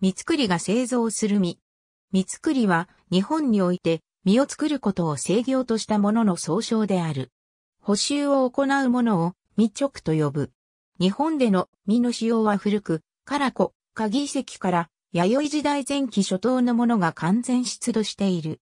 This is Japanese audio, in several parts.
三つくりが製造する実。三つくりは日本において実を作ることを制御としたものの総称である。補修を行うものを密直と呼ぶ。日本での実の使用は古く、唐子、鍵遺跡から弥生時代前期初頭のものが完全出土している。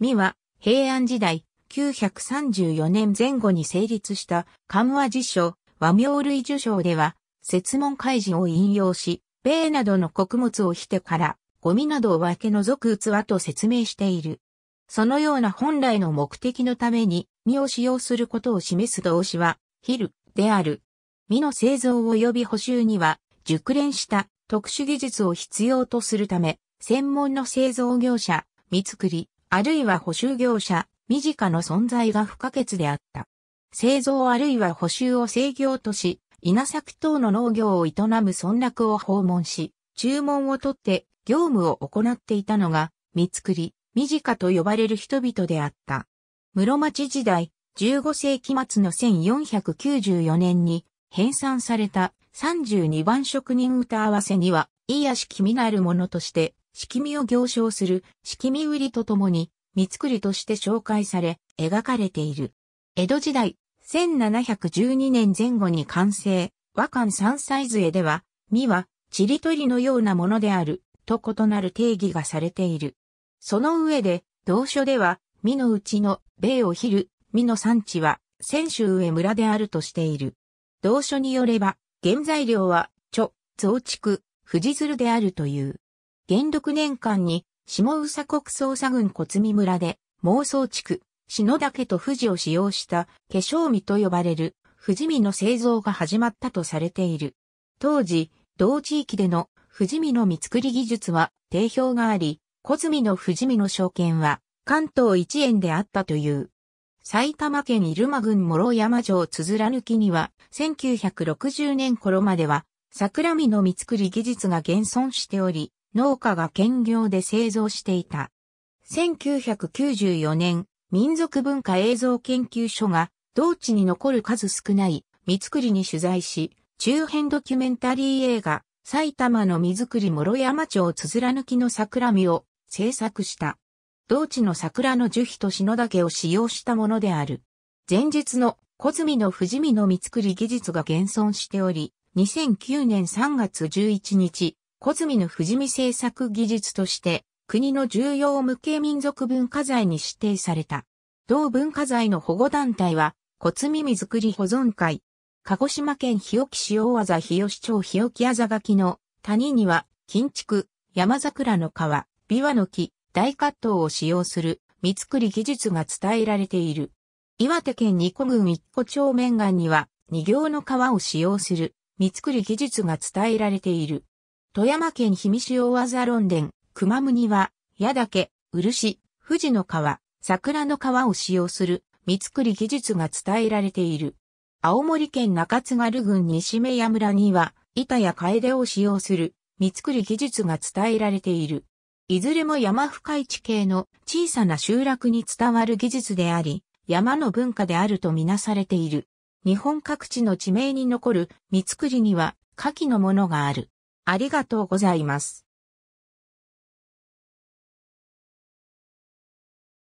実は平安時代934年前後に成立した漢和辞書和名類辞書では説問開示を引用し、米などの穀物をしてから、ゴミなどを分け除く器と説明している。そのような本来の目的のために、身を使用することを示す動詞は、ヒルである。身の製造及び補修には、熟練した特殊技術を必要とするため、専門の製造業者、見作り、あるいは補修業者、身近の存在が不可欠であった。製造あるいは補修を制御とし、稲作等の農業を営む村落を訪問し、注文を取って業務を行っていたのが、三作り、身近と呼ばれる人々であった。室町時代、15世紀末の1494年に編纂された32番職人歌合わせには、いいやしきみなるものとして、しきみを行商する、しきみ売りとともに、三作りとして紹介され、描かれている。江戸時代、1712年前後に完成、和漢三歳杖では、実は、ちりとりのようなものである、と異なる定義がされている。その上で、同書では、実のうちの、米をひる、実の産地は、泉州上村であるとしている。同書によれば、原材料は、著、増築、富士鶴であるという。元禄年間に、下宇佐国捜査軍小積村で、妄想築。篠田家と富士を使用した化粧味と呼ばれる富士味の製造が始まったとされている。当時、同地域での富士味の見作り技術は定評があり、小積の富士見の証券は関東一円であったという。埼玉県入間郡諸山城つづら抜きには、1960年頃までは、桜見の見作り技術が現存しており、農家が兼業で製造していた。1994年、民族文化映像研究所が、同地に残る数少ない、三つくりに取材し、中編ドキュメンタリー映画、埼玉の三つくり諸山町つづら抜きの桜見を制作した。同地の桜の樹皮と篠竹を使用したものである。前述の小住の富士見の三つくり技術が現存しており、2009年3月11日、小住の富士見制作技術として国の重要無形民族文化財に指定された。同文化財の保護団体は、骨耳作り保存会。鹿児島県日置市大和日吉町日置あざがきの谷には、金築、山桜の川、琵琶の木、大葛藤を使用する、見作り技術が伝えられている。岩手県二個郡一個町面岩には、二行の川を使用する、見作り技術が伝えられている。富山県氷見市大和論殿、熊麦は、矢岳、漆、富士の川、桜の川を使用する、三つり技術が伝えられている。青森県中津軽郡西目屋村には、板や楓を使用する、三つり技術が伝えられている。いずれも山深い地形の小さな集落に伝わる技術であり、山の文化であるとみなされている。日本各地の地名に残る三つりには、下記のものがある。ありがとうございます。